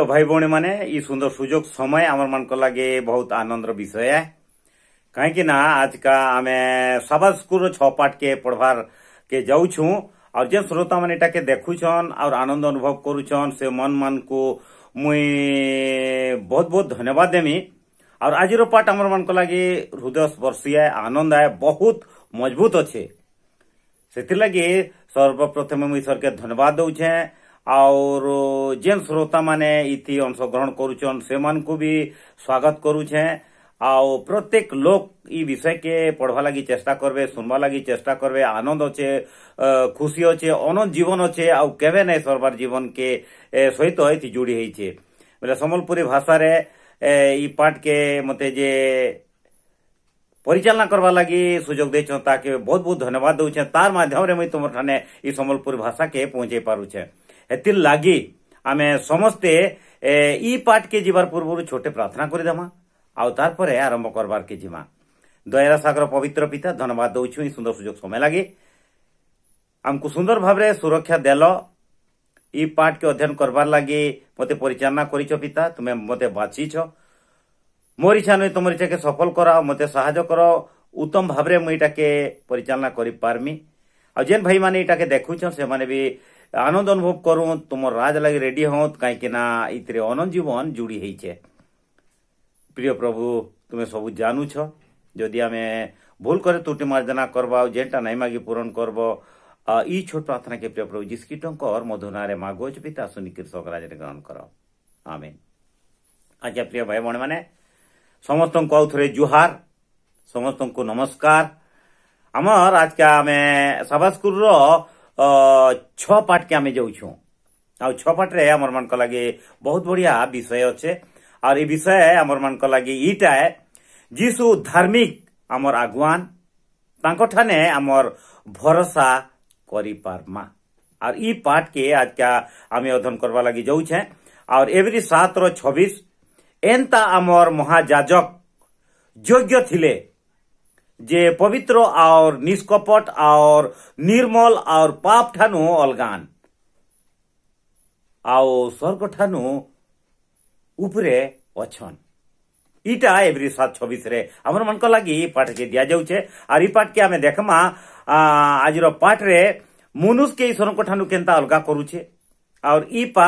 प्रिय भाई भौणी मैंने सुंदर सुजोग समय आम मान लगे बहुत आनंद विषय कहीं आज का आम सबा स्कूल छपाट के पढ़वार के जाऊ और जे श्रोता मैंने के देखुन और आनंद अनुभव करुचन से मन को मुई बहुत बहुत धन्यवाद देमी और आज पाठ आम मान लगे हृदय स्पर्शी आए आनंद आए बहुत मजबूत अच्छे से सर्वप्रथमे मुई सर धन्यवाद दौछे আর যে শ্রোতা মানে ইতি অংশগ্রহণ করুছন সে বি স্বাগত করুছে আও প্রত্যেক লোক ই বিষয়কে পড়বা লাগি চেষ্টা করবে শুনবা লাগি চেষ্টা করবে আনন্দ অছে খুশি অছে অনন্ত জীবন অছে আউ কেবে নাই সর্বার জীবনকে সহিত এটি জুড়ি হয়েছে ବୋଲେ ସମ୍ବଲପୁରୀ ଭାଷାରେ ଇ ପାଠକେ ମତେ ଯେ ପରିଚାଳନା କରବା ଲାଗି ସୁଯୋଗ ଦେଇଛନ୍ ତାକେ ବହୁତ ବହୁତ ଧନ୍ୟବାଦ ଦଉଛେ ତାର ମାଧ୍ୟମରେ ମୁଇଁ ତୁମର ଠାନେ ଇ ସମ୍ବଲପୁରୀ ଭାଷାକେ ପହଞ୍ଚେଇ ପାରୁଛେ ଏଥିର୍ ଲାଗି ଆମେ ସମସ୍ତେ ଇ ପାଠକେ ଯିବାର୍ ପୂର୍ବରୁ ଛୋଟେ ପ୍ରାର୍ଥନା କରିଦେମା ଆଉ ତାର୍ ପରେ ଆରମ୍ଭ କରବାର୍କେ ଯିମା ଦୟାରା ସାଗର ପବିତ୍ର ପିତା ଧନ୍ୟବାଦ ଦଉଛୁ ଇ ସୁନ୍ଦର ସୁଯୋଗ ସମୟ ଲାଗି ଆମକୁ ସୁନ୍ଦର ଭାବରେ ସୁରକ୍ଷା ଦେଲ ଇ ପାଠକେ ଅଧ୍ୟୟନ କରବାର୍ ଲାଗି ମୋତେ ପରିଚାଳନା କରିଛ ପିତା ତୁମେ ମୋତେ ବାଛିଛ ମୋର ଇଚ୍ଛା ନୁହେଁ ତୁମର ଇଚ୍ଛାକେ ସଫଳ କରାଅ ମୋତେ ସାହାଯ୍ୟ କର ଉତ୍ତମ ଭାବରେ ମୁଁ ଏଇଟାକେ ପରିଚାଳନା କରିପାରମି ଆଉ ଯେନ୍ ଭାଇମାନେ ଏଇଟାକେ ଦେଖୁଛନ୍ ସେମାନେ ବି আনন্দ অনুভব করু তোমার রাজ লাগি রেডি হও কিনা ইতিরে অনজীবন জুড়ি হয়েছে প্রিয় প্রভু তুমি সবু জানুছ যদি আমি ভুল করে ত্রুটি মার্জনা করব আর যেটা নাই মাগি পূরণ করব ই ছোট প্রার্থনা কে প্রিয় প্রভু যিশু টঙ্কর মধুনারে মাগোজ পিতা শুনি কৃষক রাজরে গ্রহণ কর আমিন আজ্ঞা প্রিয় ভাই ভৌণী মানে সমস্ত আউথরে জুহার সমস্ত নমস্কার আমার আজকে আমি সাবাসকুলর ଛଅ পাঠকে ଆମେ যাଉଛୁ ଆଉ ଛଅ ପାଠରେ ଆମରମାନଙ୍କ ଲାଗି ବହୁତ ବଢ଼ିଆ ବିଷୟ ଅଛେ ଆର୍ ଏ ବିଷୟ ଆମରମାନଙ୍କ ଲାଗି ଇଟା ଯିଶୁ ଧାର୍ମିକ ଆମର ଆଗୁଆନ ତାଙ୍କଠାନେ ଆମର ଭରସା କରିପାରମା ଆର୍ ଇ ପାଠକେ ଆଜକା ଆମେ ଅଧ୍ୟୟନ କରବା ଲାଗି ଯାଉଛେ ଆର୍ ଏଭ୍ରି ସାତର ଛବିଶ ଏନ୍ତା ଆମର ମହାଯାଜକ ଯୋଗ୍ୟ ଥିଲେ যে পবিত্র আর নিষ্কপট আর নির্মল আর পাপ ঠানু অলগান ଆଉ ସ୍ୱର୍ଗଠାନୁ ଉପରେ ଅଛନ୍ ଇଟା ଏଭ୍ରି ସାତ ଛବିଶରେ ଆମର ମାନଙ୍କ ଲାଗି ପାଠକେ ଦିଆଯାଉଛେ ଆର୍ ଇ ପାଠକେ ଆମେ ଦେଖ୍ମା ଆଜିର ପାଠରେ ମନୁଷକେ ଈଶ୍ୱରଙ୍କ ଠାନୁ କେନ୍ତା ଅଲଗା କରୁଛେ और ई पा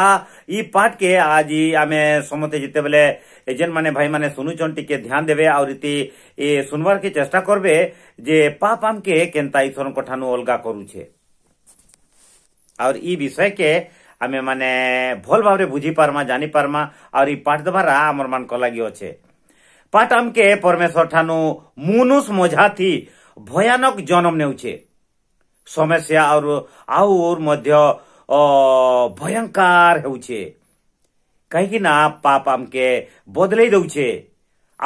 ई पाठ के आज आम समस्ते जिते बेले जेन माने भाई माने सुनुचन टिके ध्यान देवे और इति ए सुनवार के चेष्टा करबे जे पाप आम के केनता ईश्वर को ठानु अलगा करूछे और ई विषय के आमे माने भल भाव रे बुझी पारमा जानी पारमा और ई पाठ द्वारा हमर मान को लागि ओछे पाठ आम के परमेश्वर ठानु मुनुस मोझाथी भयानक जन्म नेउछे समस्या और आउर मध्य ଭୟଙ୍କାର ହେଉଛେ କାହିଁକି ନା ପାପ୍ ଆମ୍କେ ବଦଲେଇ ଦଉଛେ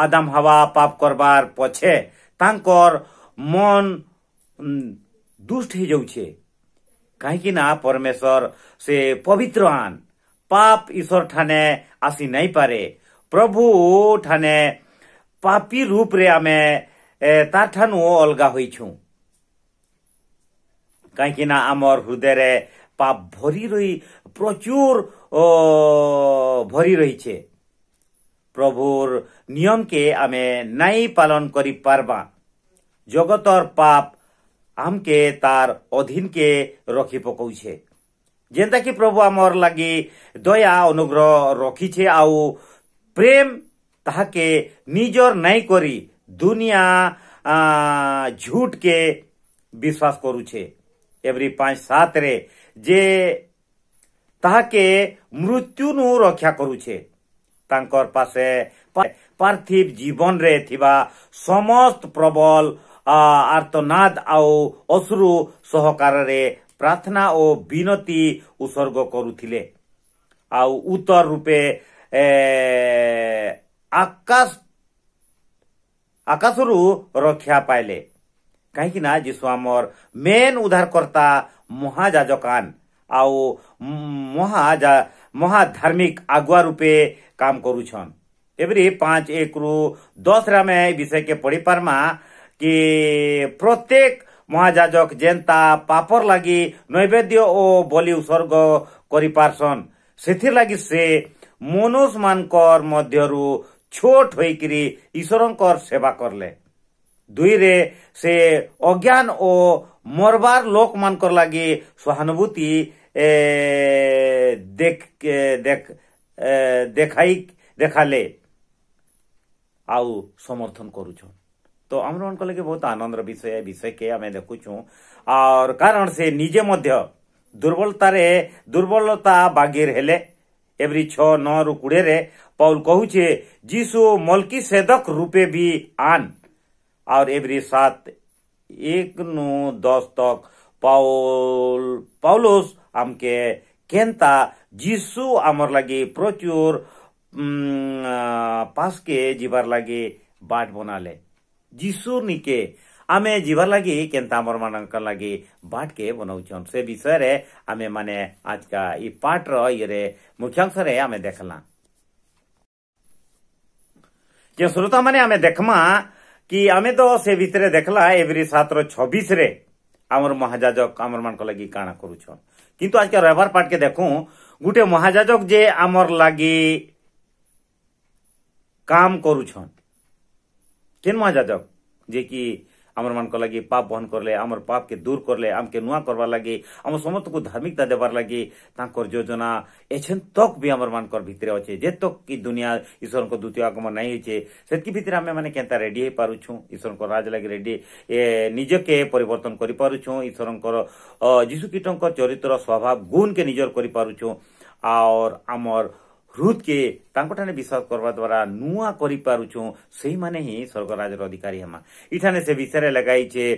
ଆଦାମ ହାବା ପାପ୍ କରବାର୍ ପଛେ ତାଙ୍କର ମନ୍ ଦୁଷ୍ଟ ହେଇଯାଉଛେ କାହିଁକି ନା ପରମେଶ୍ୱର ସେ ପବିତ୍ର ଆନ୍ ପାପ୍ ଈଶ୍ୱର ଠାନେ ଆସି ନାଇଁପାରେ ପ୍ରଭୁ ଠାନେ ପାପି ରୂପରେ ଆମେ ତାଠାନୁ ଅଲଗା ହୋଇଛୁଁ କାହିଁକି ନା ଆମର ହୃଦୟରେ পাপ ভরি রই প্রচুর ভরি রয়েছে প্রভুর নিয়মকে আমি নাই পালন করি পারবা জগতর পাপ আমকে তার অধীনকে রখি পকাউছে ଯେନ୍ତାକି ପ୍ରଭୁ ଆମର୍ ଲାଗି ଦୟା ଅନୁଗ୍ରହ ରଖିଛେ ଆଉ ପ୍ରେମ ତାହାକେ ନିଜର ନାଇଁ କରି ଦୁନିଆ ଝୁଟ୍କେ ବିଶ୍ୱାସ କରୁଛେ ଏଭ୍ରି ପାଞ୍ଚ ସାତରେ যে ତାହାକେ ମୃତ୍ୟୁନୁ ରକ୍ଷା କରୁଛେ ତାଙ୍କର ପାଶେ ପାର୍ଥିବ ଜୀବନରେ ଥିବା ସମସ୍ତ ପ୍ରବଳ ଆର୍ତ୍ତନାଦ ଆଉ ଅଶ୍ରୁ ସହକାରରେ ପ୍ରାର୍ଥନା ଓ ବିନତି ଉତ୍ସର୍ଗ କରୁଥିଲେ ଆଉ ଉତ୍ତର ରୂପେ ଆକାଶ ଆକାଶରୁ ରକ୍ଷା ପାଇଲେ କାହିଁକି ନା ଯୀଶୁ ଆମର ମେନ୍ ଉଦ୍ଧାରକର୍ତ୍ତା ମହାଯାଜକାନ ଆଉ ମହା ମହାଧାର୍ମିକ ଆଗୁଆ ରୂପେ କାମ କରୁଛନ୍ ଏପରି ପାଞ୍ଚ ଏକରୁ ଦଶରେ ଆମେ ଏ ବିଷୟକେ ପଢ଼ିପାର୍ମା କି ପ୍ରତ୍ୟେକ ମହାଯାଜକ ଯେନ୍ତା ପାପର ଲାଗି ନୈବେଦ୍ୟ ଓ ବଲି ଉତ୍ସର୍ଗ କରିପାରସନ୍ ସେଥିର୍ଲାଗି ସେ ମନୁଷମାନଙ୍କର ମଧ୍ୟରୁ ଛୋଟ ହୋଇକିରି ଈଶ୍ୱରଙ୍କର ସେବା କଲେ ଦୁଇରେ ସେ ଅଜ୍ଞାନ ଓ মরবার লোকমানকর লাগি সহানুভূতি দেখ দেখ দেখাই দেখালে ଆଉ ସମର୍ଥନ କରୁଛନ୍ ତ ଆମମାନଙ୍କ ଲାଗି ବହୁତ ଆନନ୍ଦର ବିଷୟ ଏ ବିଷୟକେ ଆମେ ଦେଖୁଛୁ ଆର୍ କାରଣ ସେ ନିଜେ ମଧ୍ୟ ଦୁର୍ବଳତାରେ ଦୁର୍ବଳତା ବାଗିର ହେଲେ ଏଭ୍ରି ଛଅ ନଅରୁ କୋଡ଼ିଏରେ ପାଉଲ କହୁଛେ ଯୀଶୁ ମଲ୍କି ସେଦକ ରୂପେ ବି ଆନ୍ ଆର୍ ଏଭ୍ରି ସାତ एक नौ दस तक पाउल पाउलोस आमके केंता जीशु आमर लगे प्रचुर पास के जीवार लगे बाट बनाले जीशु निके आमे जीवार लगे केंता आमर मान लगे बाट के बनाऊन से विषय रे आमे माने आज का ये पाठ रे मुख्यांश रे आमे देखला जो श्रोता मैंने देखमा କି ଆମେ ତ ସେ ଭିତରେ ଦେଖ୍ଲା ଏଭ୍ରି ସାତ୍ର ଛବିଶରେ ଆମର ମହାଯାଜକ ଆମରମାନଙ୍କ ଲାଗି କାଣା କରୁଛନ୍ କିନ୍ତୁ ଆଜକେ ରବିବାର ପାଟକେ ଦେଖୁଁ ଗୋଟେ ମହାଯାଜକ ଯେ ଆମର ଲାଗି କାମ କରୁଛନ୍ କେନ୍ ମହାଯାଜକ ଯେ କି ଆମର ମାନଙ୍କର ଲାଗି ପାପ ବହନ କଲେ ଆମର ପାପକେ ଦୂର କଲେ ଆମକେ ନୂଆ କରବାର ଲାଗି ଆମ ସମସ୍ତଙ୍କୁ ଧାର୍ମିକତା ଦେବାର ଲାଗି ତାଙ୍କର ଯୋଜନା ଏଛେନ୍ ତକ୍ ବି ଆମର ମାନଙ୍କର ଭିତରେ ଅଛେ ଯେତକ କି ଦୁନିଆ ଈଶ୍ୱରଙ୍କ ଦ୍ୱିତୀୟ ଆଗମନ ନାଇଁ ହେଇଛେ ସେତକି ଭିତରେ ଆମେମାନେ କେନ୍ତା ରେଡି ହେଇପାରୁଛୁ ଈଶ୍ୱରଙ୍କ ରାଜ ଲାଗି ରେଡି ଏ ନିଜକେ ପରିବର୍ତ୍ତନ କରିପାରୁଛୁ ଈଶ୍ୱରଙ୍କର ଯୀଶୁକୀଟଙ୍କର ଚରିତ୍ର ସ୍ୱଭାବ ଗୁଣକେ ନିଜର କରିପାରୁଛୁ और अमर रुद के विश्वास करवा द्वारा नुआ करू से माने अधिकारी हमा इठाने से विषय लगे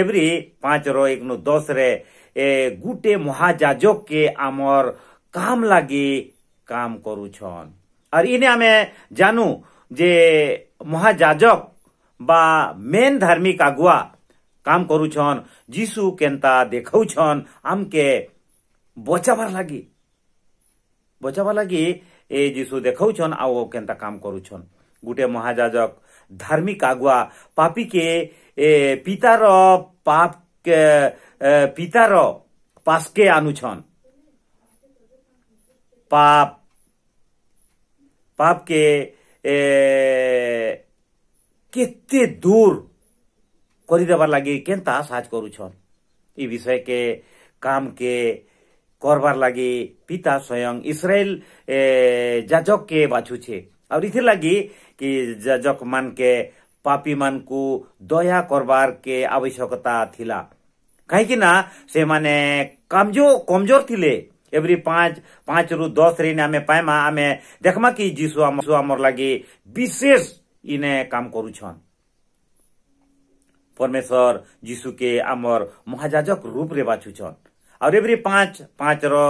एवरी पांच रो एक दस रे गुटे महाजाजक के आमर काम लगे काम करूछन जानू जे महाजाजक मेन धार्मिक आगुआ काम करीशु के केन्ता देखा आम के बचावार लगी बचावा लगे ए जीशु देखाउन आउ के काम करुछन गुटे महाजाजक धार्मिक आगुआ पापी के पितार पाप के पितार पास्के आनुछन पाप पाप के ए कते दूर करदेवार लगे के साज करुछन विषय के काम के करवार लगे पिता स्वयं इसराइल जाजक के बाछुचे और इसी लगे कि जाजक मान के पापी मान को दया करवार के आवश्यकता थिला कहीं ना से माने कमजोर कमजोर थिले एवरी पांच पांच रु दस ऋण आम पाएमा आम देखमा कि जीशु आमर लगे विशेष इने काम करुछन परमेश्वर जीशु के आमर महाजाजक रूप रे बाछुछन और एवरी पांच पांच रो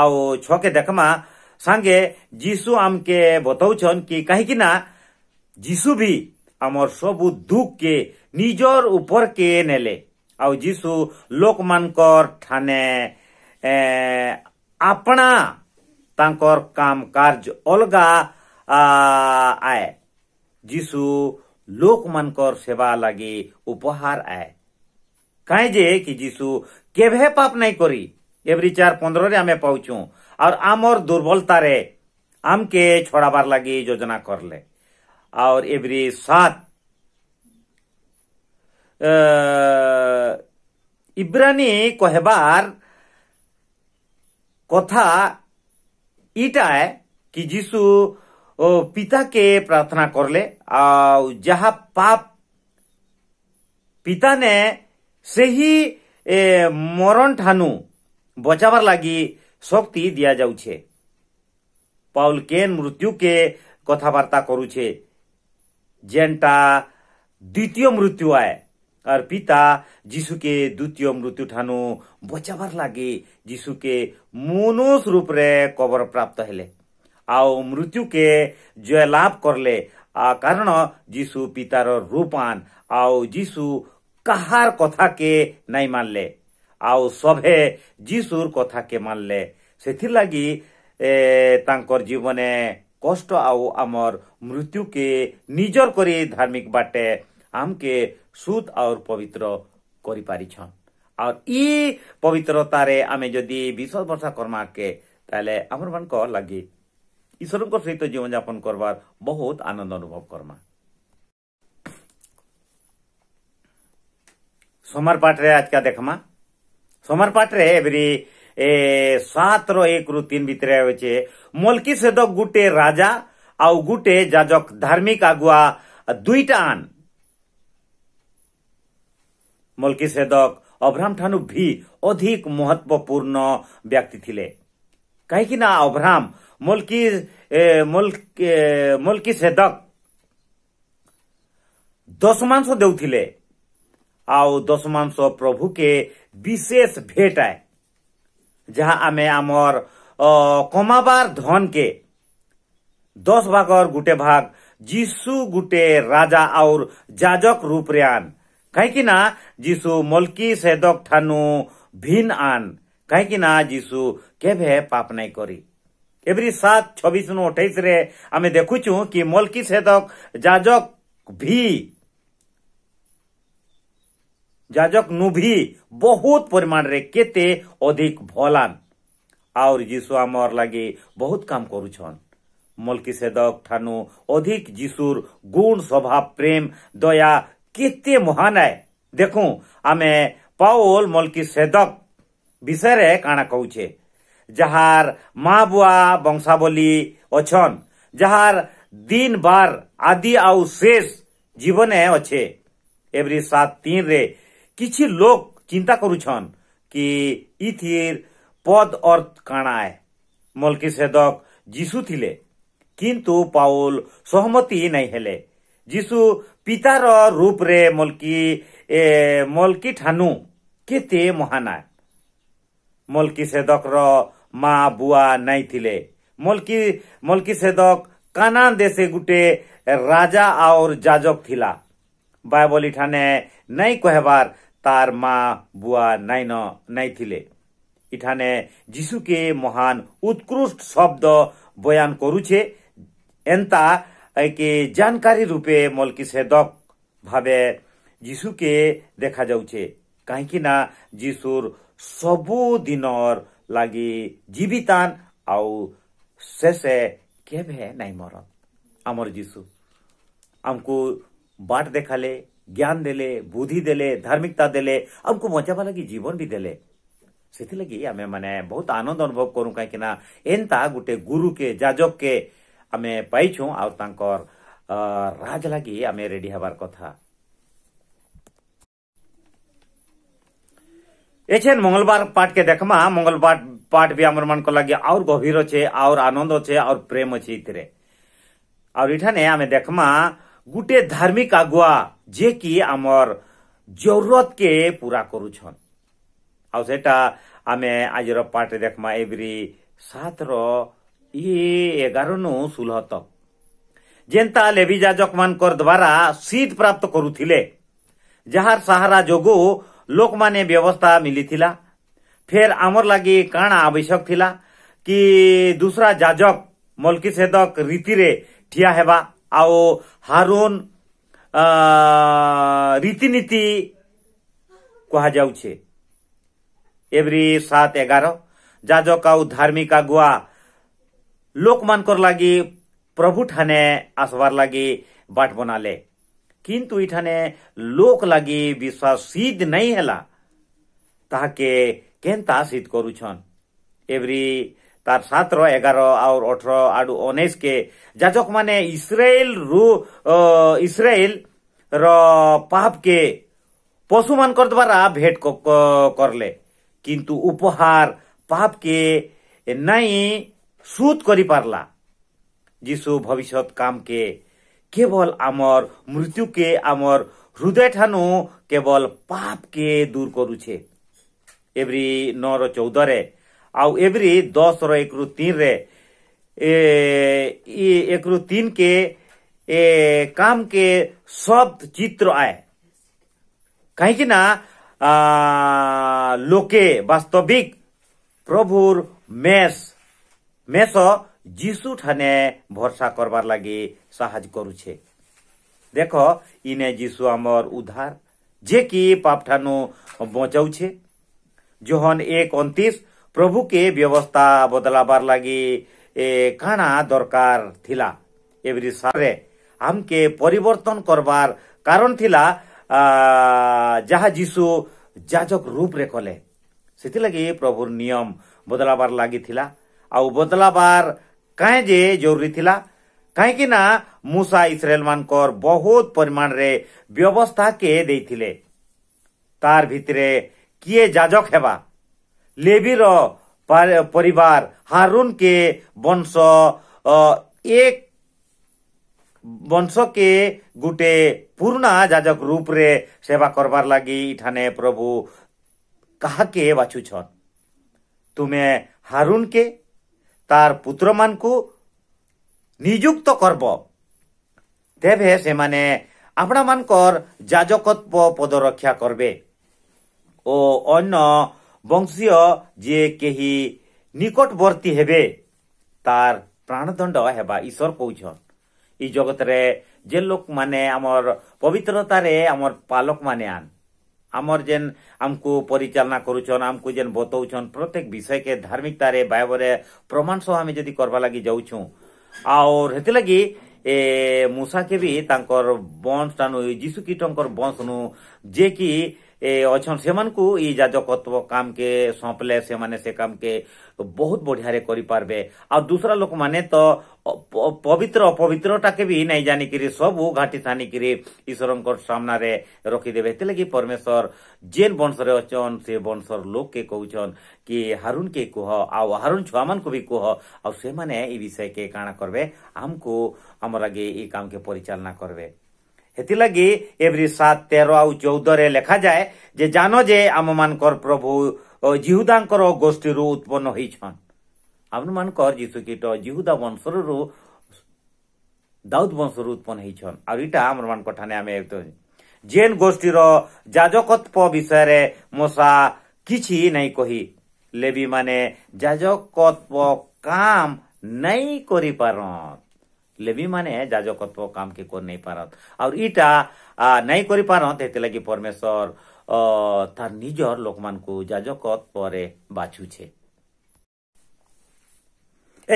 आउ छ के देखमा सांगे जीशु आमके बताउछन कि काहेकि ना जीशु भी आमर सब दुख के निजर ऊपर के नेले आउ जीशु लोक मानकर ठाने अपना तांकर काम कार्य अलगा आए जीशु लोक मानकर सेवा लगी उपहार आए कहीं जे कि जीशु केवे पाप नहीं करी एवरी चार पंद्रह आम पाच और आमर दुर्बलता रे आम के छोड़ाबार लगे योजना कर ले और एवरी सात इब्रानी कहबार कथा इटा है कि जीशु पिता के प्रार्थना कर ले आ जहा पाप पिता ने ସେହି ମରଣଠାନୁ ବଚାବାର ଲାଗି ଶକ୍ତି ଦିଆଯାଉଛେ ପାଉଲ କେନ୍ ମୃତ୍ୟୁକେ କଥାବାର୍ତ୍ତା କରୁଛେ ଯେନ୍ଟା ଦ୍ୱିତୀୟ ମୃତ୍ୟୁ ଆଏ ଆର୍ ପିତା ଯୀଶୁକେ ଦ୍ୱିତୀୟ ମୃତ୍ୟୁ ଠାନୁ ବଚାବାର ଲାଗି ଯୀଶୁକେ ମନୁଷ ରୂପରେ କବର ପ୍ରାପ୍ତ ହେଲେ ଆଉ ମୃତ୍ୟୁକେ ଜୟଲାଭ କରଲେ କାରଣ ଯୀଶୁ ପିତାର ରୂପାନ ଆଉ ଯୀଶୁ কাহার কথাকে নাই মানলে ଆଉ ସଭେ ଯୀଶୁର କଥାକେ ମାନିଲେ ସେଥିର୍ଲାଗି ତାଙ୍କର ଜୀବନେ କଷ୍ଟ ଆଉ ଆମର୍ ମୃତ୍ୟୁକେ ନିଜର କରି ଧାର୍ମିକ ବାଟେ ଆମକେ ସୁଦ୍ ଆଉର୍ ପବିତ୍ର କରିପାରିଛନ୍ ଆଉ ଇ ପବିତ୍ରତାରେ ଆମେ ଯଦି ବିଶ୍ୱାସ ଭରସା କର୍ମାକେ ତାହେଲେ ଆମରମାନଙ୍କ ଲାଗି ଈଶ୍ୱରଙ୍କ ସହିତ ଜୀବନଯାପନ କରବାର୍ ବହୁତ ଆନନ୍ଦ ଅନୁଭବ କର୍ମା ସୋମର ପାଠରେ ଆଜକା ଦେଖମା ସୋମର ପାଠରେ ଏଭରି ଏ ସାତର ଏକରୁ ତିନ ଭିତରେ ଅଛେ ମଲ୍କି ସେଦ ଗୁଟେ ରାଜା ଆଉ ଗୁଟେ ଯାଜକ ଧାର୍ମିକ ଆଗୁଆ ଦୁଇଟା ଆନ୍ ମଲ୍କି ସେଦକ ଅବ୍ରାହମ ଠାରୁ ଭି ଅଧିକ ମହତ୍ୱପୂର୍ଣ୍ଣ ବ୍ୟକ୍ତି ଥିଲେ କାହିଁକି ନା ଅବ୍ରାହମ ମଲ୍କି ମଲ୍କି ସେଦକ ଦଶ ମାଂସ ଦେଉଥିଲେ आउ दशमांश प्रभु के विशेष भेट आए जहां आम आमर कमाबार धन के दस भाग और गुटे भाग जीशु गुटे राजा और जाजक रूप रे आन कहीं जीशु मल्की सेदक ठानु भिन आन कहीं जीशु केवे पाप नहीं करी एवरी सात छबिश नु अठाई रे आम देखुचू कि मल्की सेदक जाजक भी ଯାଜକ ନୁଭି ବହୁତ ପରିମାଣରେ କେତେ ଅଧିକ ଭଲାନ ଆଉର୍ ଯୀଶୁ ଆମର୍ ଲାଗି ବହୁତ କାମ କରୁଛନ୍ ମଲ୍କିସେଦକ ଠାନୁ ଅଧିକ ଯୀଶୁର ଗୁଣ ସ୍ୱଭାବ ପ୍ରେମ ଦୟା କେତେ ମହାନ ଏ ଦେଖୁ ଆମେ ପାଉଲ ମଲ୍କିସେଦକ ବିଷୟରେ କାଣା କହୁଛେ ଯାହାର ମା ବୁଆ ବଂଶାବଳୀ ଅଛନ୍ ଯାହାର ଦିନ ବାର ଆଦି ଆଉ ଶେଷ ଜୀବନେ ଅଛେ ଏଭ୍ରି ସାତ ତିନିରେ କିଛି ଲୋକ ଚିନ୍ତା କରୁଛନ୍ କି ଇଥିର୍ ପଦ ଅର୍ଥ କାଣାଏ ମଲକିସେଦକ ଯୀଶୁ ଥିଲେ କିନ୍ତୁ ପାଉଲ ସହମତି ନାଇଁ ହେଲେ ଯୀଶୁ ପିତାର ରୂପରେ ମଲକି ମଲକି ଠାନୁ କେତେ ମହାନ ମଲକି ସେଦକର ମା ବୁଆ ନାଇଁ ଥିଲେ ମଲକି ମଲକି ସେଦକ କାନାନ ଦେଶେ ଗୁଟେ ରାଜା ଆଉର୍ ଯାଜକ ଥିଲା ବାଇବଲି ଠାନେ ନାଇଁ କହେବାର୍ তার মা বুয়া নাইন নাইথিলে ইঠানে যিশুকে মহান উৎকৃষ্ট শব্দ বয়ান করুছে এন্তা কে জানকারী রূপে মলকি মলকিসেদক ভাবে যিশুকে দেখা যাউছে কাহিঁকি না যিশুর সবু দিনর লাগি জীবিতান আউ শেষে কেভে নাই মরত ଆମର ଯୀଶୁ আমকু বাট দেখালে ज्ञान देले बुद्धि देले धार्मिकता देले आमको बचाबा लगी जीवन भी देले से आम मैंने बहुत आनंद अनुभव करूँ कहीं एंता गोटे गुरु के जाजक के आम पाई आर राज लगे आम रेडी हबार कथा एचेन मंगलवार पाठ के देखमा मंगलवार पाठ भी आमर मान लगे आउर गभीर अच्छे आउर आनंद अच्छे आउर प्रेम अच्छे आउर आम देखमा गुटे धार्मिक आगुआ ଯେ କି ଆମର୍ ଜରୁରତ୍କେ ପୁରା କରୁଛନ୍ ଆଉ ସେଟା ଆମେ ଆଜିର ପାଠରେ ଦେଖ୍ମା ଏଭ୍ରି ସାତ୍ର ଇ ଏଗାରନୁ ଷୋହଳ ତକ୍ ଯେନ୍ତା ଲେବିଯାଜକମାନଙ୍କର ଦ୍ୱାରା ସିଟ୍ ପ୍ରାପ୍ତ କରୁଥିଲେ ଯାହାର ସାହାରା ଯୋଗୁଁ ଲୋକମାନେ ବ୍ୟବସ୍ଥା ମିଳିଥିଲା ଫେର୍ ଆମର୍ ଲାଗି କାଣା ଆବଶ୍ୟକ ଥିଲା କି ଦୁସରା ଯାଜକ ମଲ୍କିସେଦକ ରୀତିରେ ଠିଆ ହେବା ଆଉ ହାରୁନ রীতিনীতি କୁହାଯାଉଛେ ଏଭ୍ରି ସାତ ଏଗାର ଯାଜକ ଆଉ ଧାର୍ମିକ ଆଗୁଆ ଲୋକମାନଙ୍କର ଲାଗି ପ୍ରଭୁ ଠାନେ ଆସବାର ଲାଗି ବାଟ ବନାଲେ କିନ୍ତୁ ଇଠାନେ ଲୋକ ଲାଗି ବିଶ୍ୱାସ ସିଦ୍ଧ ନାଇଁ ହେଲା ତାହାକେ କେନ୍ତା ସିଦ୍ଧ କରୁଛନ୍ ଏଭ୍ରି তার সাতর এগারো আর অঠর আর উনিশ কে যাচক মানে ইসরায়েল রু ইসরায়েল র পাপ কে পশু মানকর দ্বারা ভেট করলে কিন্তু উপহার পাপ কে নাই সুত করি পারলা যিশু ভবিষ্যৎ কাম কে কেবল আমার কে আমার হৃদয় ঠানু কেবল পাপ কে দূর করুছে এভরি নর চৌদরে ଆଉ ଏଭ୍ରି ଦଶର ଏକରୁ ତିନିରେ एकरू तीन के ए, काम के शब्द चित्र आए कहीं ना आ, लोके वास्तविक प्रभुर मेष मेष जीशु ठाने भरसा करवार लगी साहज करुछे देख इने जीशु आमर उद्धार जे कि पाप ठानु बचाउछे जोहन एक अंतीस ପ୍ରଭୁକେ ବ୍ୟବସ୍ଥା ବଦଲାବାର୍ ଲାଗି କାଣା ଦରକାର ଥିଲା ଏଭରି ସାରେ ଆମକେ ପରିବର୍ତ୍ତନ କରବାର୍ କାରଣ ଥିଲା ଯାହା ଯୀଶୁ ଯାଜକ ରୂପରେ କଲେ ସେଥିଲାଗି ପ୍ରଭୁର ନିୟମ ବଦଲାବାର୍ ଲାଗିଥିଲା ଆଉ ବଦଲାବାର୍ କାଏଁ ଯେ ଜରୁରୀ ଥିଲା କାହିଁକି ନା ମୂଷା ଇସ୍ରାଏଲ ମାନଙ୍କର ବହୁତ ପରିମାଣରେ ବ୍ୟବସ୍ଥା କେ ଦେଇଥିଲେ ତାର ଭିତରେ କିଏ ଯାଜକ ହେବା লেবির পরিবার হারুনকে বংশ এক বংশকে গুটে পুরনা যাজক রূপরে সেবা করবার লাগি ইঠানে প্রভু কাহাকে বাছুছন তুমে হারুনকে তার পুত্রমানকু নিযুক্ত করব তেবে সেমানে আপনার যাজকত্ব পদ রক্ষা করবে ও অন্য ବଂଶୀୟ ଯିଏ କେହି ନିକଟବର୍ତ୍ତୀ ହେବେ ତାର ପ୍ରାଣଦଣ୍ଡ ହେବା ଈଶ୍ୱର କହୁଛନ୍ ଇ ଜଗତରେ ଯେନ୍ ଲୋକମାନେ ଆମର ପବିତ୍ରତାରେ ଆମର ପାଲକମାନେ ଆନ୍ ଆମର ଯେନ୍ ଆମକୁ ପରିଚାଳନା କରୁଛନ୍ ଆମକୁ ଯେନ୍ ବତଉଛନ୍ ପ୍ରତ୍ୟେକ ବିଷୟକେ ଧାର୍ମିକତାରେ ବାଇବରେ ପ୍ରମାଣ ସହ ଆମେ ଯଦି କରବା ଲାଗି ଯାଉଛୁଁ ଆଉର୍ ହେଥିଲାଗି ଏ ମୂଷାକେ ବି ତାଙ୍କର ବଂଶଟାନୁ ଯୀଶୁ କୀଟଙ୍କର ବଂଶନୁ ଯେ କି ଏ ଅଛନ୍ ସେମାନଙ୍କୁ ଇ ଯାଜକତ୍ୱ କାମକେ ସଁପଲେ ସେମାନେ ସେ କାମକେ ବହୁତ ବଢ଼ିଆରେ କରିପାରବେ ଆଉ ଦୁସରା ଲୋକମାନେ ତ ପବିତ୍ର ଅପବିତ୍ରଟାକେ ବି ନାଇଁ ଜାନିକିରି ସବୁ ଘାଟି ଥାନିକିରି ଈଶ୍ୱରଙ୍କର ସାମ୍ନାରେ ରଖିଦେବେ ହେଥିଲାଗି ପରମେଶ୍ୱର ଯେନ୍ ବଂଶରେ ଅଛନ୍ ସେ ବଂଶର ଲୋକକେ କହୁଛନ୍ କି ହାରୁନ୍କେ କୁହ ଆଉ ହାରୁନ୍ ଛୁଆମାନଙ୍କୁ ବି କୁହ ଆଉ ସେମାନେ ଇ ବିଷୟକେ କାଣା କରବେ ଆମକୁ ଆମର ଆଗେ ଇ କାମକେ ପରିଚାଳନା କରବେ ଏଥିଲାଗି ଏଭ୍ରି ସାତ ତେର ଆଉ ଚଉଦରେ ଲେଖାଯାଏ ଯେ ଜାନ ଯେ ଆମମାନଙ୍କର ପ୍ରଭୁ ଜିହୁଦାଙ୍କର ଗୋଷ୍ଠୀରୁ ଉତ୍ପନ୍ନ ହେଇଛନ୍ ଆମମାନଙ୍କର ଯୀଶୁ ଜିହୁଦା ବଂଶରୁ ଦାଉଦ ବଂଶରୁ ଉତ୍ପନ୍ନ ହେଇଛନ୍ ଆଉ ଇଟା ଆମମାନଙ୍କ ଠାନେ ଆମେ ଯେନ୍ ଗୋଷ୍ଠୀର ଯାଜକତ୍ୱ ବିଷୟରେ ମଶା କିଛି ନାଇଁ କହି ମାନେ ଯାଜକତ୍ୱ କାମ ନାଇଁ କରିପାରନ୍ ଲେବି ମାନେ ଯାଜକତ୍ୱ କାମ୍କେ କରି ନେଇ ପାରନ୍ ଆଉ ଇଟା ନାଇଁ କରିପାରନ୍ ହେଥିଲାଗି ପରମେଶ୍ୱର ତାର୍ ନିଜର ଲୋକମାନଙ୍କୁ ଯାଜକତ୍ୱରେ ବାଛୁଛେ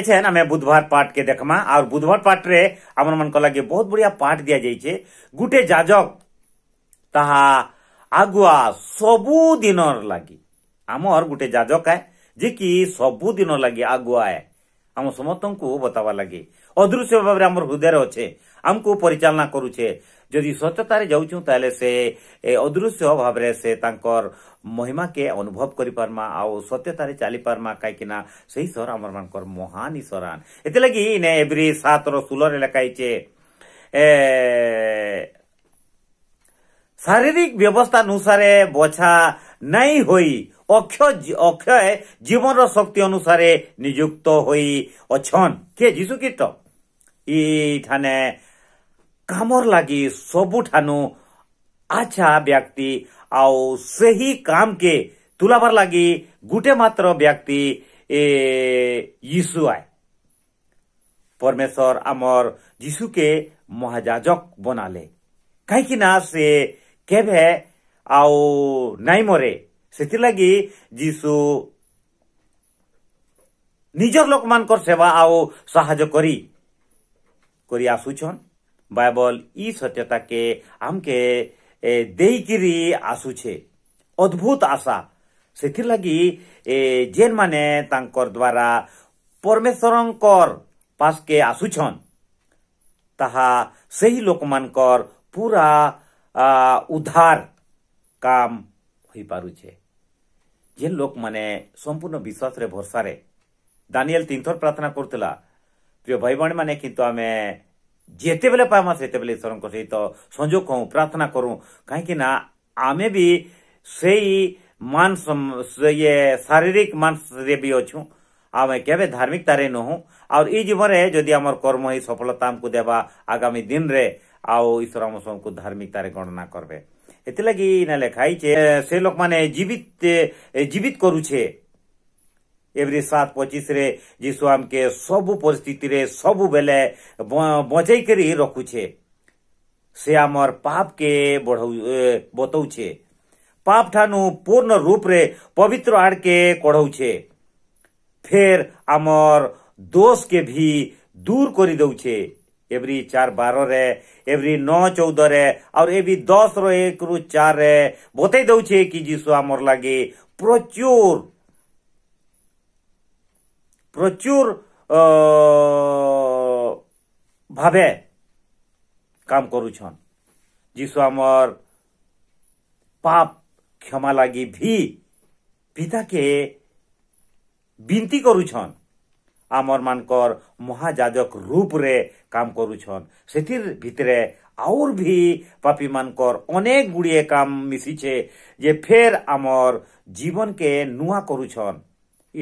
ଏଛେନ୍ ଆମେ ବୁଧବାର ପାଠକେ ଦେଖମା ଆଉ ବୁଧବାର ପାଠରେ ଆମମାନଙ୍କ ଲାଗି ବହୁତ ବଢ଼ିଆ ପାଠ ଦିଆଯାଇଛେ ଗୁଟେ ଯାଜକ ତାହା ଆଗୁଆ ସବୁଦିନର ଲାଗି ଆମର ଗୋଟେ ଯାଜକ ଏ ଯେ କି ସବୁଦିନ ଲାଗି ଆଗୁଆ ଏ ଆମ ସମସ୍ତଙ୍କୁ ବତାବା ଲାଗି ଅଦୃଶ୍ୟ ଭାବରେ ଆମର ହୃଦୟରେ ଅଛେ ଆମକୁ ପରିଚାଳନା କରୁଛେ ଯଦି ସ୍ୱଚ୍ଛତାରେ ଯାଉଛୁ ତାହେଲେ ସେ ଅଦୃଶ୍ୟ ଭାବରେ ସେ ତାଙ୍କର ମହିମାକେ ଅନୁଭବ କରିପାରମା ଆଉ ସତ୍ୟତାରେ ଚାଲିପାରମା କାହିଁକିନା ସେହି ସହର ଆମମାନଙ୍କର ମହାନ ଈଶ୍ୱରାନ ଏଥିଲାଗି ଇନେ ଏଭ୍ରି ସାତର ଷୋହଳରେ ଲେଖା ହେଇଛେ શારીરિક વ્યવસ્થાનુસારે ବଛା ନାଇଁ ହୋଇ ଅକ୍ଷୟ ଅକ୍ଷୟ ଜୀବନର ଶକ୍ତି ଅନୁସାରେ ନିଯୁକ୍ତ ହୋଇ ଅଛନ୍ କିଏ ଯୀଶୁ କୀଟ ଇଠାନେ କାମର ଲାଗି ସବୁଠାନୁ ଆଚ୍ଛା ବ୍ୟକ୍ତି ଆଉ ସେହି କାମକେ ତୁଲାବାର ଲାଗି ଗୁଟେ ମାତ୍ର ବ୍ୟକ୍ତି ଯୀଶୁ ଆଏ ପରମେଶ୍ୱର ଆମର ଯୀଶୁକେ ମହାଯାଜକ ବନାଲେ କାହିଁକି ନା ସେ କେଭେ ଆଉ ନାଇଁ ମରେ ସେଥିଲାଗି ଯୀଶୁ ନିଜର ଲୋକମାନଙ୍କର ସେବା ଆଉ ସାହାଯ୍ୟ କରି କରି ଆସୁଛନ୍ ବାଇବଲ ଇ ସତ୍ୟତାକେ ଆମକେ ଦେଇକିରି ଆସୁଛେ ଅଦ୍ଭୁତ ଆଶା ସେଥିର୍ଲାଗି ଯେନ୍ମାନେ ତାଙ୍କର ଦ୍ୱାରା ପରମେଶ୍ୱରଙ୍କର ପାସ୍କେ ଆସୁଛନ୍ ତାହା ସେହି ଲୋକମାନଙ୍କର ପୁରା ઉધાર কাম হইপারুছে যেন লোকমানে সম্পূর্ণ বিশ্বাসরে ভরসারে দানিয়েল তিনথর প্রার্থনা করুলা প্রিয় ভাই ভী মানে কিন্তু আমি যেতবে পাইমা সেতবে ঈশ্বর সহিত সংযোগ হু প্রার্থনা করু কাহি না আমি বি সেই মান ইয়ে শারীরিক মানরে বি অছু আমি কেবে ধার্মিকতারে নহু আর এই জীবনে যদি আমার কর্ম এই সফলতা আমি দেবা আগামী দিনরে ଆଉ ଈଶ୍ୱର ଆମ ସବୁଙ୍କୁ ଧାର୍ମିକତାରେ ଗଣନା କରବେ ଏଥିଲାଗି ଇନେ ଲେଖା ହେଇଛେ ସେ ଲୋକମାନେ ଜୀବିତ ଜୀବିତ କରୁଛେ ଏଭ୍ରି ସାତ ପଚିଶରେ ଯୀଶୁ ଆମକେ ସବୁ ପରିସ୍ଥିତିରେ ସବୁବେଲେ ବଞ୍ଚେଇକରି ରଖୁଛେ ସେ ଆମର୍ ପାପ୍କେ ବଢ଼ଉ ବତଉଛେ ପାପ୍ ଠାନୁ ପୂର୍ଣ୍ଣ ରୂପରେ ପବିତ୍ର ଆଡ଼କେ କଢ଼ଉଛେ ଫେର୍ ଆମର୍ ଦୋଷକେ ଭି ଦୂର କରିଦେଉଛେ एवरी चार बारह रे एवरी नौ चौदह रे और एवरी दस रो एक रु चार रे बतई दौचे कि जीशु आमर लगे प्रचुर প্রচুর ভাবে কাম করুছন যিশু আমার পাপ ক্ষমা লাগি ভি পিতাকে বিনতি করুছন ଆମରମାନଙ୍କର ମହାଯାଜକ ରୂପରେ କାମ କରୁଛନ୍ ସେଥିର୍ ଭିତରେ ଆଉର୍ ବି ପାପୀମାନଙ୍କର ଅନେକ ଗୁଡ଼ିଏ କାମ ମିଶିଛେ ଯେ ଫେର୍ ଆମର୍ ଜୀବନକେ ନୂଆ କରୁଛନ୍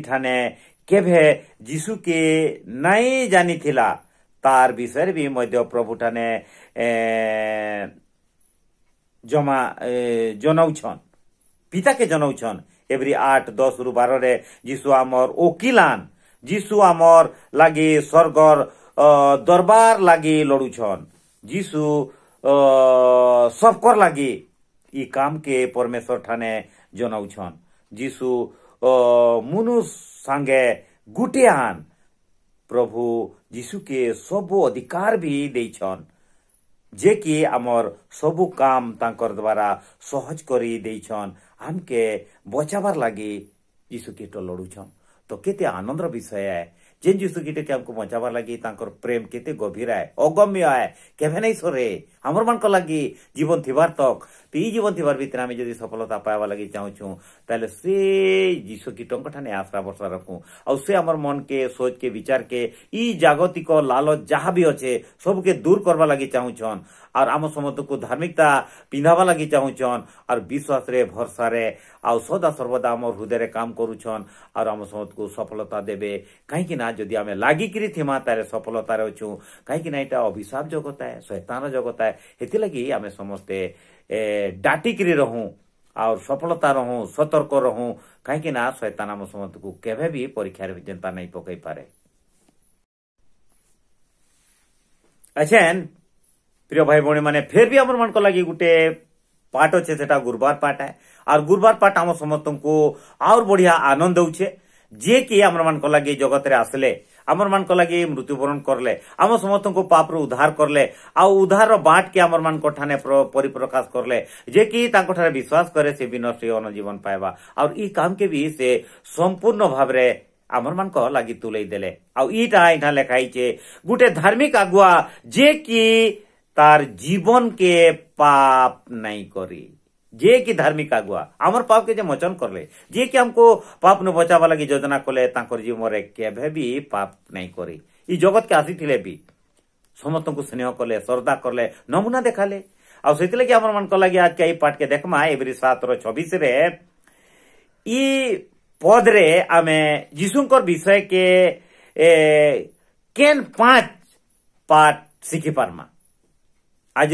ଇଠାନେ କେଭେ ଯୀଶୁକେ ନାଇଁ ଜାନିଥିଲା ତାର ବିଷୟରେ ବି ମଧ୍ୟ ପ୍ରଭୁଠାନେ ଜମା ଜନଉଛନ୍ ପିତାକେ ଜନଉଛନ୍ ଏଭ୍ରି ଆଠ ଦଶରୁ ବାରରେ ଯୀଶୁ ଆମର୍ ଓକିଲାନ୍ যিশু আমর লাগি স্বর্গর দরবার লাগি লড়ুছন যিশু সবকর লাগি ই কামকে পরমেশ্বর ঠানে জনাউছন যিশু মনুষ সাঙ্গে গুটে আন প্রভু যিশুকে সবু অধিকার বি দেইছন যে কি আমর সবু কাম তাঁকর দ্বারা সহজ করি দেইছন আমকে বচাবার লাগি যিশুকে তো লড়ুছন तो के आनंद विषय आए जेन जीशु गीटे के आमको लगी प्रेम के गभीर आए अगम्य आए के सरे ଆମମାନଙ୍କ ଲାଗି ଜୀବନ ଥିବାର ତକ୍ ତ ଏଇ ଜୀବନ ଥିବାର ଭିତରେ ଆମେ ଯଦି ସଫଳତା ପାଇବା ଲାଗି ଚାହୁଁଛୁ ତାହେଲେ ସେ ଯୀଶୁ କୀଟଙ୍କ ଠାନେ ଆଶା ଭରସା ରଖୁ ଆଉ ସେ আমার মনকে সোচকে বিচারকে ଇ ଜାଗତିକ ଲାଲ ଯାହା ବି ଅଛେ সবকে দূর କରବା ଲାଗି ଚାହୁଁଛନ୍ আর আমার সমস্তকে ধার্মিকতা পিঁধাবা লাগি চাহুছন আর বিশ্বাসরে ভরসারে আউ সদা সর্বদা আমার হৃদয়ে কাম করুছন আর আমার সমস্তকে সফলতা দেবে কাইকি না যদি আমি লাগিকি থিমা তাহলে সফলতার অছু কাইকি না এটা অভিশাপ জগতায় শৈতান জগতায় ଥାଏ इथिलगी ଆମେ ସମସ୍ତେ ଡାଟିକିରି रहूँ ଆଉ ସଫଳତା ରହୁଁ ସତର୍କ ରହୁଁ କାହିଁକି ନା ଶୈତାନ ଆମ ସମସ୍ତଙ୍କୁ କେବେ ବି ପରୀକ୍ଷାରେ ଯେନ୍ତା ନାଇଁ ପକେଇ ପାରେ ଆଛେନ ପ୍ରିୟ ଭାଇ ଭଉଣୀ ମାନେ ଫେର ବି ଆମର ମାନଙ୍କ ଲାଗି ଗୋଟେ ପାଠ ଅଛେ ସେଟା ଗୁରୁବାର ପାଠ ଏ ଆର୍ ଗୁରୁବାର ପାଠ ଆମ ସମସ୍ତଙ୍କୁ ଆହୁରି ବଢିଆ ଆନନ୍ଦ ଦଉଛେ ଯିଏକି ଆମମାନଙ୍କ ଲାଗି ଜଗତରେ ଆସିଲେ ଆମମାନଙ୍କ ଲାଗି ମୃତ୍ୟୁବରଣ କଲେ ଆମ ସମସ୍ତଙ୍କୁ ପାପରୁ ଉଦ୍ଧାର କଲେ ଆଉ ଉଦ୍ଧାରର ବାଟକେ ଆମମାନଙ୍କ ଠାନେ ପରିପ୍ରକାଶ କଲେ ଯେ କି ତାଙ୍କଠାରେ ବିଶ୍ୱାସ କରେ ସେ ବିନଷ୍ଟ ଅନଜୀବନ ପାଇବା ଆଉ ଇ କାମକେ ବି ସେ ସମ୍ପୂର୍ଣ୍ଣ ଭାବରେ ଆମମାନଙ୍କ ଲାଗି ତୁଲେଇ ଦେଲେ ଆଉ ଇଟା ଏଇଟା ଲେଖା ହେଇଛେ ଗୋଟେ ଧାର୍ମିକ ଆଗୁଆ ଯେ କି ତାର ଜୀବନକେ ପାପ ନାଇଁ କରି जे कि धार्मिक आगुआ आम पाप के मोचन कले जे कि हमको पाप न बचावा लगी योजना कले जीवन में केवे भी पाप नहीं कर जगत के आसी भी समस्त को स्नेह कले श्रद्धा कले नमूना देखा आईलागी आम मान लगे आज के पाठ के देखमा एवरी सात रबीश रे पद रे आम जीशुकर विषय के ए, केन पांच पाठ शिखी पार्मा आज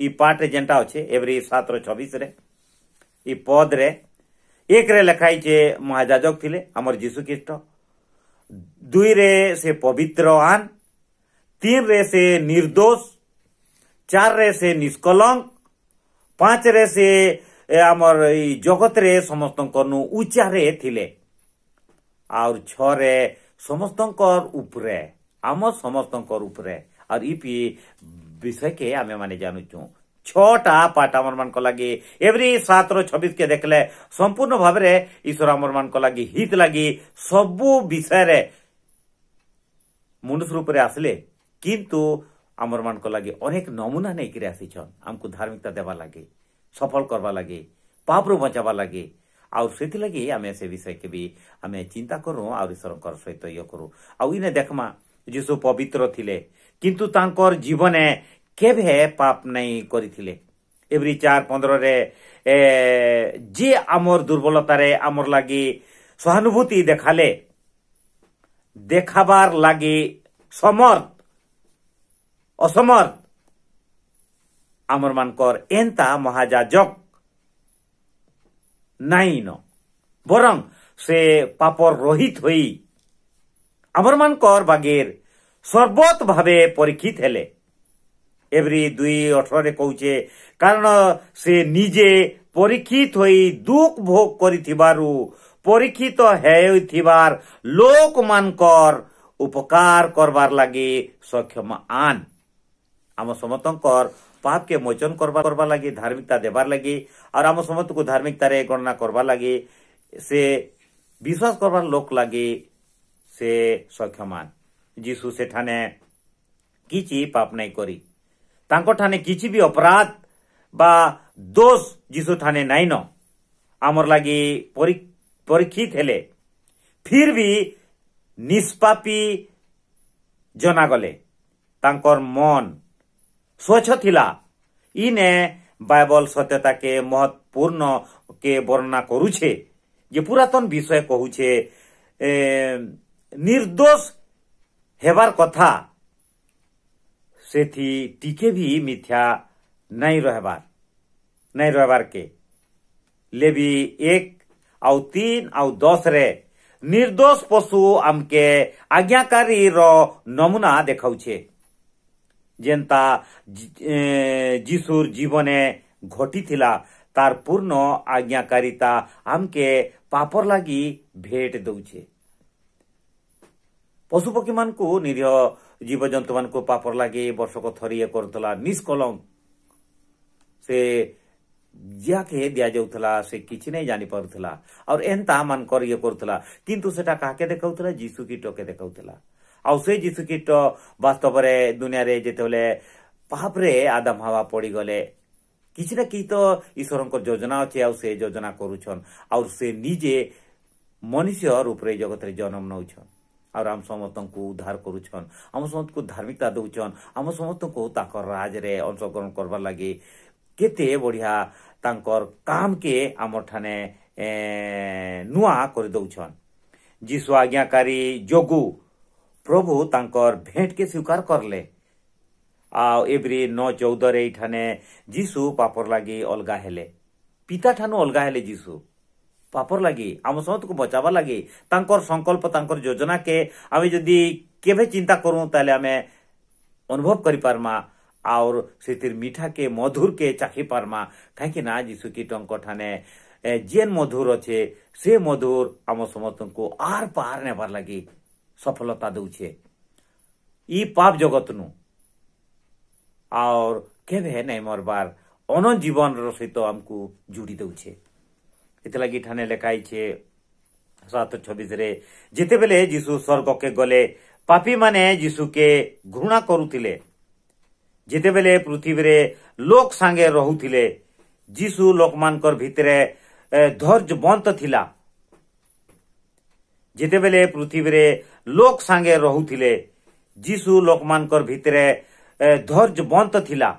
ई पाठ जेटा अच्छे एवरी सात रबीश पद रे एक रे लेखाई चे महाजाजक थिले आमर जीशुख्रीट दुई रे से पवित्र आन तीन रे से निर्दोष चार रे से निष्कलंक पांच रे से आमर जगत रे समस्त नु उचा रे थिले आउर रे समस्त ऊपरे आम समस्त ऊपरे और इपी বিষয়কে আমি মানে मैंने ছটা পাঠ আমার মানক লাগে এভরি সাত র ছবিশ কে দেখলে সম্পূর্ণ ভাবে ঈশ্বর আমার মানক লাগে হিত লাগে সবু বিষয় মনুষ রূপে আসলে কিন্তু আমার মানক লাগে অনেক নমুনা নেইকি আসিছন আমি ধার্মিকতা দেবা লাগে সফল করবা লাগে পাপরু বঞ্চাবা লাগে আর ଆଉ আমি সে ସେ ବିଷୟକେ আমি চিন্তা করু আর ଆଉ সহ ইয়ে করু আউ ইনে দেখমা যে সব পবিত্র লে কিন্তু ତାଙ୍କର জীবনে কেভে পাপ নাই କରିଥିଲେ ଏଭ୍ରି চার ପନ୍ଦରରେ যে ଆମର ଦୁର୍ବଳତାରେ ଆମର ଲାଗି সহানুভূতি দেখালে দেখাবার লাগে সমর্থ অসমর্থ আমর মানকর এন্তা মহাজাজক নাই ন বরং সে পাপর রহিত হই আমর মানকর বাগের সর্বত ভাবে পরীক্ষিত হলে এভরি দুই অঠরে কৌছে কারণ সে নিজে পরীক্ষিত হয়ে দুঃখ ভোগ করিথিবারু পরীক্ষিত লোক লোকমানকর উপকার করবার লাগে সক্ষম আন আম সমস্তকর পাপকে মোচন করবার করবা লাগি ধার্মিকতা দেবার লাগে আর আম সমস্তকে ধার্মিকতারে গণনা করবার লাগে সে বিশ্বাস করবার লোক লাগে সে সক্ষমান যিশু সেখানে কিছু পাপ নাই করি ତାଙ୍କଠାନେ କିଛି ବି ଅପରାଧ ବା ଦୋଷ ଯୀଶୁଠାନେ ନାଇଁନ ଆମର ଲାଗି ପରୀକ୍ଷିତ ହେଲେ ଫିର୍ ବି ନିଷ୍ପାପି ଜଣାଗଲେ ତାଙ୍କର ମନ ସ୍ୱଚ୍ଛ ଥିଲା ଇନେ ବାଇବଲ ସତ୍ୟତାକେ ମହତ୍ପୂର୍ଣ୍ଣ କେ ବର୍ଣ୍ଣନା କରୁଛେ ଯେ ପୁରାତନ ବିଷୟ କହୁଛେ ନିର୍ଦ୍ଦୋଷ ହେବାର କଥା सेथी टीके भी मिथ्या नहीं रहबार नहीं रहबार के ले भी एक आउ तीन आउ दस रे निर्दोष पशु आमके आज्ञाकारी रो नमूना देखाउछे जेन्ता जीशुर जीवन घटी तार पूर्ण आज्ञाकारिता आमके पापर लागी भेट दौछे पशुपक्षी मानकु निरीह ಜೀವಜಂತುವನ್ನು ಪಾಪರಲಾಗಿ ವರ್ಷಕ ಥರಿಯೇ କରୁଥିଲା ନିଷ୍କଲଙ୍କ ସେ ଯାହାକେ ଦିଆଯାଉଥିଲା ସେ କିଛି ନାଇଁ ଜାଣିପାରୁଥିଲା ଆଉ ଏନ୍ତା ମାନଙ୍କର ଇଏ କରୁଥିଲା କିନ୍ତୁ ସେଟା କାହାକେ ଦେଖାଉଥିଲା ଯୀଶୁ କୀଟକେ ଦେଖାଉଥିଲା ଆଉ ସେ ଯୀଶୁ କୀଟ ବାସ୍ତବରେ ଦୁନିଆରେ ଯେତେବେଳେ ପାପରେ ଆଦାମ ହାୱା ପଡ଼ିଗଲେ କିଛି ନା କିଛି ତ ଈଶ୍ୱରଙ୍କର ଯୋଜନା ଅଛି ଆଉ ସେ ଯୋଜନା କରୁଛନ୍ ଆଉ ସେ ନିଜେ ମନୁଷ୍ୟ ରୂପରେ ଜଗତରେ ଜନ୍ମ ନେଉଛନ୍ আর আম সমস্ত উদ্ধার করুছন আম সমস্ত ধার্মিকতা দেউছন আম সমস্ত তাঁকর রাজরে অংশগ্রহণ করবার লাগে কেতে বড়িয়া তাঁকর কামকে আমার ঠানে নুয়া করে দেউছন যিশু আজ্ঞাকারী যোগু প্রভু তাঁকর ভেটকে স্বীকার করলে আও এভ্রি ন চৌদরে এইখানে ଯୀଶୁ পাপর লাগি অলগা হেলে পিতা ঠানু অলগা হেলে ଯୀଶୁ ପାପର ଲାଗି ଆମ ସମସ୍ତଙ୍କୁ ବଚାବାର ଲାଗି ତାଙ୍କର ସଂକଳ୍ପ ତାଙ୍କର ଯୋଜନାକେ ଆମେ ଯଦି କେବେ ଚିନ୍ତା କରୁ ତାହେଲେ ଆମେ ଅନୁଭବ କରିପାରମା ଆଉର୍ ସେଥିର୍ ମିଠାକେ ମଧୁରକେ ଚାଖି ପାରମା କାହିଁକି ନା ଯୀଶୁ କୀଟଙ୍କ ଠାନେ ଯେନ୍ ମଧୁର ଅଛେ ସେ ମଧୁର ଆମ ସମସ୍ତଙ୍କୁ ଆର୍ ପାର୍ ନେବାର ଲାଗି ସଫଳତା ଦଉଛେ ଇ ପାପ ଜଗତନୁ ଆଉର୍ କେବେ ନାଇଁ ମରବାର ଅନଜୀବନର ସହିତ ଆମକୁ ଯୋଡ଼ି ଦଉଛେ इतने लेखाई छे सत छब्बीस जिते बेले जीशु स्वर्ग के गले पापी मैंने जीशु के घृणा करुले जिते बेले पृथ्वी रे लोक सांगे रहुले जीशु लोक मान भरे धर्ज बंत थिला जिते बेले पृथ्वी रे लोक सांगे रहुले जीशु लोक मान भरे धर्ज बंत थिला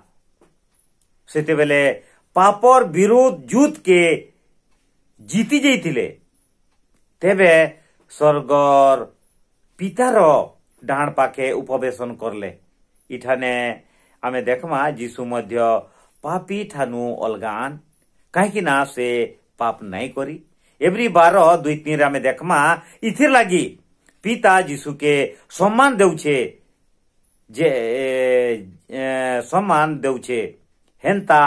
से पापर विरोध जुत के ଜିତି ଯାଇଥିଲେ ତେବେ ସ୍ୱର୍ଗର ପିତାର ଡାହାଣ ପାଖେ ଉପବେଶନ କଲେ ଇଠାନେ ଆମେ ଦେଖମା ଯୀଶୁ ମଧ୍ୟ ପାପି ଠାନୁ ଅଲଗାନ କାହିଁକି ନା ସେ ପାପ ନାଇଁ କରି ଏଭ୍ରି ବାର ଦୁଇ ତିନିରେ ଆମେ ଦେଖମା ଇଥିର୍ ଲାଗି ପିତା ଯୀଶୁକେ ସମ୍ମାନ ଦେଉଛେ ଯେ ସମ୍ମାନ ଦେଉଛେ ହେନ୍ତା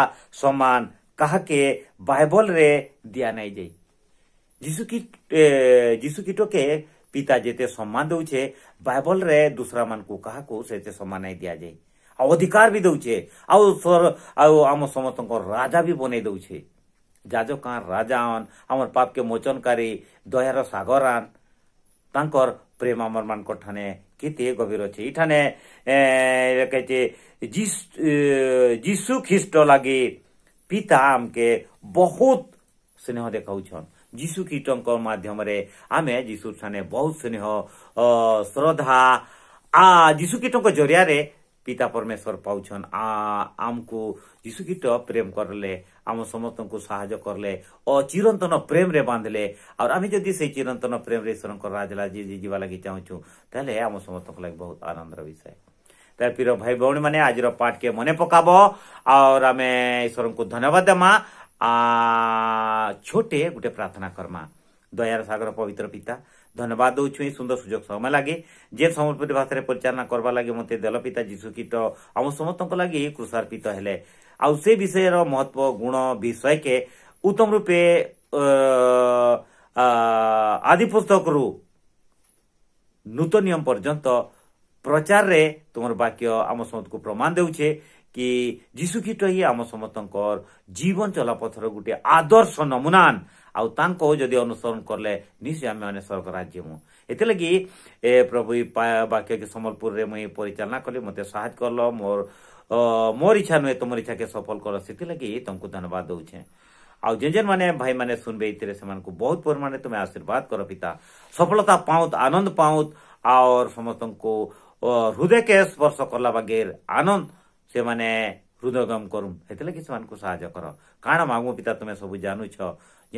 ସମ୍ମାନ କାହାକେ ବାଇବଲରେ ଦିଆନାଇଯାଇ ଯୀଶୁ ଯୀଶୁ କୀଟକେ ପିତା ଯେତେ ସମ୍ମାନ ଦେଉଛେ ବାଇବଲରେ ଦୁସରାମାନଙ୍କୁ କାହାକୁ ସେତେ ସମ୍ମାନ ନାଇଁ ଦିଆଯାଏ ଆଉ ଅଧିକାର ବି ଦେଉଛେ ଆଉ ଆଉ ଆମ ସମସ୍ତଙ୍କ ରାଜା ବି ବନେଇ ଦେଉଛେ ଯାଜକାନ ରାଜାନ ଆମର ପାପକେ ମୋଚନକାରୀ ଦୟାର ସାଗରାନ ତାଙ୍କର ପ୍ରେମ ଆମରମାନଙ୍କ ଠାନେ କେତେ ଗଭୀର ଅଛି ଏଇଠାନେ କହିଛେ ଯୀଶୁ ଖ୍ରୀଷ୍ଟ ଲାଗି ପିତା ଆମ୍କେ ବହୁତ ସ୍ନେହ ଦେଖାଉଛନ୍ ଯୀଶୁ ଖ୍ରୀଷ୍ଟଙ୍କ ମାଧ୍ୟମରେ ଆମେ ଯୀଶୁ ଠାନେ ବହୁତ ସ୍ନେହ ଶ୍ରଦ୍ଧା ଆ ଯୀଶୁ ଖ୍ରୀଷ୍ଟଙ୍କ ଜରିଆରେ ପିତା ପରମେଶ୍ୱର ପାଉଛନ୍ ଆମକୁ ଯୀଶୁ ଖ୍ରୀଷ୍ଟ ପ୍ରେମ କରଲେ ଆମ ସମସ୍ତଙ୍କୁ ସାହାଯ୍ୟ କରଲେ ଓ ଚିରନ୍ତନ ପ୍ରେମରେ ବାନ୍ଧିଲେ ଆଉ ଆମେ ଯଦି ସେଇ ଚିରନ୍ତନ ପ୍ରେମରେ ଈଶ୍ୱରଙ୍କର ରାଜଲାଜି ଯିବା ଲାଗି ଚାହୁଁଛୁ ତାହେଲେ ଆମ ସମସ୍ତଙ୍କ ଲାଗି ବହୁତ ଆନନ୍ଦର ବିଷୟ ତାର ପ୍ରିୟ ଭାଇ ଭଉଣୀମାନେ ଆଜିର ପାଠକେ ମନେ ପକାବ ଆର୍ ଆମେ ଈଶ୍ୱରଙ୍କୁ ଧନ୍ୟବାଦ ଦେମା ଆ ଛୋଟେ ଗୋଟେ ପ୍ରାର୍ଥନା କର୍ମା ଦୟାର ସାଗର ପବିତ୍ର ପିତା ଧନ୍ୟବାଦ ଦେଉଛୁ ଏଇ ସୁନ୍ଦର ସୁଯୋଗ ସମୟ ଲାଗି ଯେ ସମ୍ବଲପୁରୀ ଭାଷାରେ ପରିଚାଳନା କରବା ଲାଗି ମୋତେ ଦେଲ ପିତା ଯୀଶୁ କୀଟ ଆମ ସମସ୍ତଙ୍କ ଲାଗି କୃଷାର୍ପିତ ହେଲେ ଆଉ ସେ ବିଷୟର ମହତ୍ଵ ଗୁଣ ବିଷୟକେ ଉତ୍ତମ ରୂପେ ଆଦି ପୁସ୍ତକରୁ ନୂତନ ନିୟମ ପର୍ଯ୍ୟନ୍ତ ପ୍ରଚାରରେ ତୁମର ବାକ୍ୟ ଆମ ସମସ୍ତଙ୍କୁ ପ୍ରମାଣ ଦେଉଛେ କି ଯୀଶୁଖ୍ରୀଷ୍ଟ ହିଁ ଆମ ସମସ୍ତଙ୍କର ଜୀବନ ଚଲାପଥର ଗୋଟିଏ ଆଦର୍ଶ ନମୁନାନ ଆଉ ତାଙ୍କୁ ଯଦି ଅନୁସରଣ କଲେ ନିଶ୍ଚୟ ଆମେମାନେ ସ୍ୱର୍ଗ ରାଜ୍ୟ ମୁଁ ଏଥିଲାଗି ଏ ପ୍ରଭୁ ବାକ୍ୟକେ ସମ୍ବଲପୁରରେ ମୁଇଁ ପରିଚାଳନା କଲି ମୋତେ ସାହାଯ୍ୟ କଲ ମୋର ମୋର ଇଚ୍ଛା ନୁହେଁ ତୁମର ଇଚ୍ଛାକେ ସଫଳ କଲ ସେଥିଲାଗି ତୁମକୁ ଧନ୍ୟବାଦ ଦେଉଛେ ଆଉ ଯେନ୍ ଯେନ୍ ମାନେ ଭାଇମାନେ ଶୁନବେ ଏଥିରେ ସେମାନଙ୍କୁ ବହୁତ ପରିମାଣରେ ତୁମେ ଆଶୀର୍ବାଦ କର ପିତା ସଫଳତା ପାଉତ ଆନନ୍ଦ ପାଉତ और समस्त को ହୃଦୟକେ ସ୍ପର୍ଶ କଲା ବାଗେର ଆନନ୍ଦ ସେମାନେ ହୃଦୟଗମ କରୁଁ ହେଥିଲାଗି ସେମାନଙ୍କୁ ସାହାଯ୍ୟ କର କାଣା ମାଗୁ ପିତା ତୁମେ ସବୁ ଜାଣୁଛ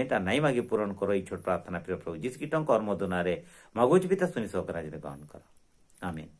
ଯେନ୍ଟା ନାଇଁ ମାଗି ପୂରଣ କର ଏଇ ଛୋଟ ପ୍ରାର୍ଥନା ପ୍ରିୟ ପ୍ରଭୁ ଯିଶୁ କୀଟଙ୍କ ଅନୁମୋଦନାରେ ମାଗୁଛି ପିତା ଶୁଣି ସହକାରେ ଗ୍ରହଣ କର ଆମେ